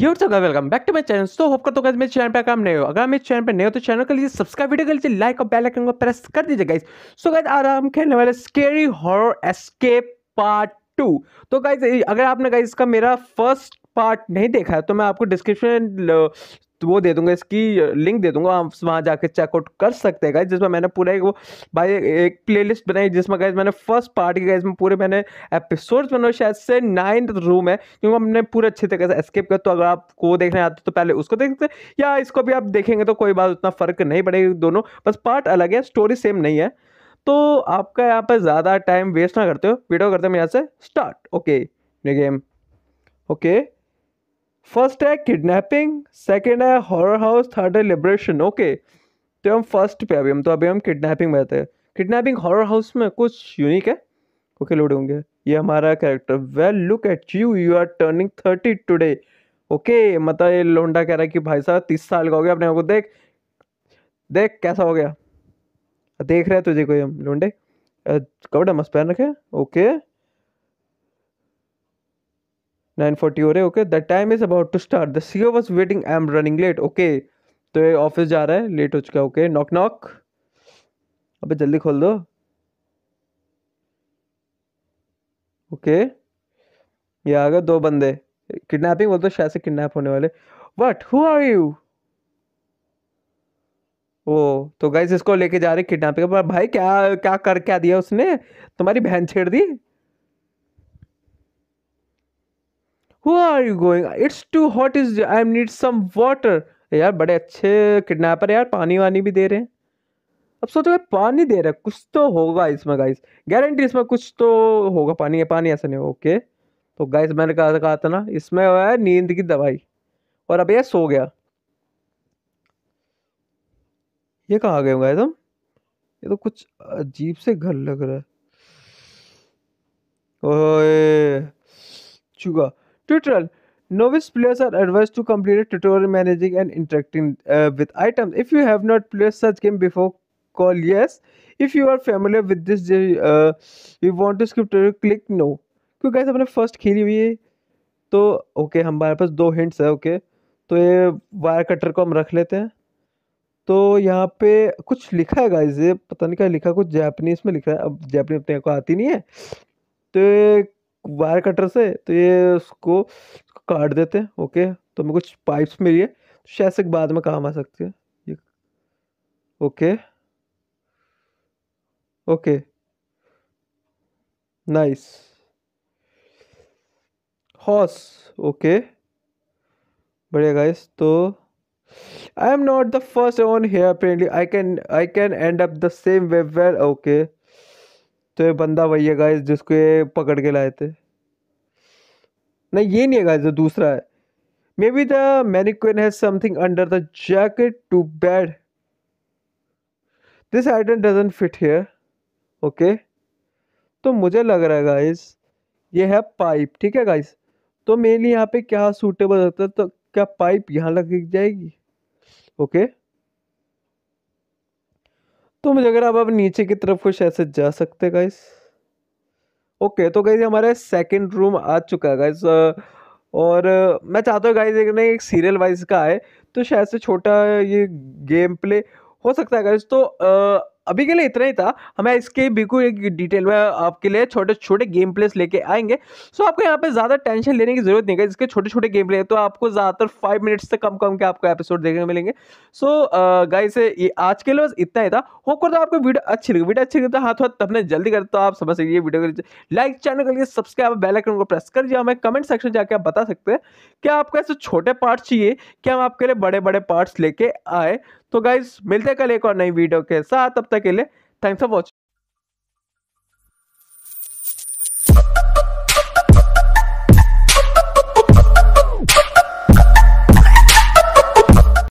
Welcome back to my channel तो hope करता हूँ मेरे चैनल पर काम नहीं हो अगर मेरे चैनल पर नहीं हो तो चैनल कर लीजिए सब्सक्राइब वीडियो कर लीजिए लाइक और बेल आइकन को प्रेस कर दीजिए गाइस सो गाइस आज हम खेलने वाले scary horror escape part two तो गाइज अगर आपने गाइज का मेरा फर्स्ट पार्ट नहीं देखा है तो मैं आपको डिस्क्रिप्शन वो दे दूंगा इसकी लिंक दे दूंगा आप वहाँ जाकर चेकआउट कर सकते हैं गाइज जिसमें मैंने पूरा एक वो भाई एक प्लेलिस्ट बनाई जिसमें गाइज मैंने फर्स्ट पार्ट की गाइज में पूरे मैंने एपिसोड्स बनाए शायद से नाइन रूम है क्योंकि हमने पूरे अच्छे तरीके से एस्केप किया तो अगर आपको देखने आते तो पहले उसको देख सकते या इसको भी आप देखेंगे तो कोई बात उतना फ़र्क नहीं पड़ेगा दोनों बस पार्ट अलग है स्टोरी सेम नहीं है तो आपका यहाँ पर ज़्यादा टाइम वेस्ट ना करते हो वीडियो करते हो यहाँ से start okay game okay first है किडनैपिंग सेकेंड है हॉरर हाउस थर्ड है लिब्रेशन ओके तो हम फर्स्ट पे अभी हम तो अभी हम किडनैपिंग में रहते हैं किडनैपिंग हॉरर हाउस में कुछ यूनिक है ओके लोड होंगे ये हमारा character well look at you you are turning thirty today okay मतलब ये लोंडा कह रहा है कि भाई साहब तीस साल का हो गया अपने को देख देख कैसा हो गया देख रहे हैं तुझे कोई हम लोंडे कपड़े मस्त पहन रखे ओके नाइन फोर्टी हो रहे okay the time is about to start the oh was waiting I am running late okay तो ये ऑफिस जा रहा है लेट हो चुका है ओके नॉक नॉक अबे जल्दी खोल दो ओके ये आ गए दो बंदे किडनैपिंग बोलते शायद से किडनैप होने वाले but who are you oh तो गाइज इसको लेके जा रहे किडनैपिंग पर भाई क्या क्या कर क्या दिया उसने तुम्हारी बहन छेड़ दी who are you going it's too hot is I am need some water यार बड़े अच्छे किडनैपर यार पानी वानी भी दे रहे हैं अब सोचो भाई पानी दे रहा है कुछ तो होगा इसमें गाइस गारंटी इसमें कुछ तो होगा पानी है पानी ऐसा नहीं ओके तो गाइस मैंने कहा कहा था ना इसमें है नींद की दवाई और अब ये सो गया ये कहा गए गाइस हम ये तो कुछ अजीब से घर लग रहा है ओए चुगा Tutorial Novice players are advised to complete a tutorial managing and interacting uh, with items. If you have not played such game before, call yes. If you are familiar with this, uh, you want to skip to click no. क्योंकि guess हमने first खेली हुई है तो okay हमारे पास दो hints है okay तो ये वायर कटर को हम रख लेते हैं तो यहाँ पे कुछ लिखा है गाइस ये पता नहीं क्या लिखा कुछ जापनीज में लिखा है अब जैपनीज अपने को आती नहीं है तो वायर कटर से तो ये उसको काट देते हैं ओके तो हमें कुछ पाइप्स मिली है तो शायद से बाद में काम आ सकती है ये okay okay nice house okay बढ़िया गाइस तो I am not the first on here apparently I can I can end up the same web well okay तो ये बंदा वही है गाइस जिसको ये पकड़ के लाए थे नहीं ये नहीं है गाइस जो दूसरा है maybe the mannequin has something under the jacket too bad this item doesn't fit here okay तो मुझे लग रहा है गाइस ये है पाइप ठीक है गाइस तो मेनली यहाँ पे क्या सूटेबल होता है तो क्या पाइप यहाँ लग जाएगी ओके okay? तो मुझे अगर आप अब नीचे की तरफ कुछ ऐसे जा सकते गाइस ओके तो गाइज हमारा सेकंड रूम आ चुका है गाइज और मैं चाहता हूँ गाइज एक नहीं एक सीरियल वाइज का आए तो शायद से छोटा ये गेम प्ले हो सकता है गाइज तो आ, अभी के लिए इतना ही था हमें इसके बिल्कुल एक डिटेल में आपके लिए छोटे छोटे गेम प्लेस लेके आएंगे सो आपको यहाँ पे ज़्यादा टेंशन लेने की जरूरत नहीं है इसके छोटे छोटे गेम प्ले तो आपको ज़्यादातर फाइव मिनट्स से कम कम के आपको एपिसोड देखने को मिलेंगे सो गाई से ये आज के लिए बस इतना ही था हो तो आपको वीडियो अच्छी लगी वीडियो अच्छी लगी तो हाथ हाथ अपने जल्दी कर तो आप समझ सकिए वीडियो कर लाइक चैनल कर लीजिए सब्सक्राइब बेल आइकन को प्रेस कर दिया हमें कमेंट सेक्शन जाके आप बता सकते हैं क्या आपको ऐसे छोटे पार्ट चाहिए कि हम आपके लिए बड़े बड़े पार्ट्स लेके आए तो गाइज मिलते हैं कल एक और नई वीडियो के साथ तब तक के लिए थैंक्स फॉर वॉचिंग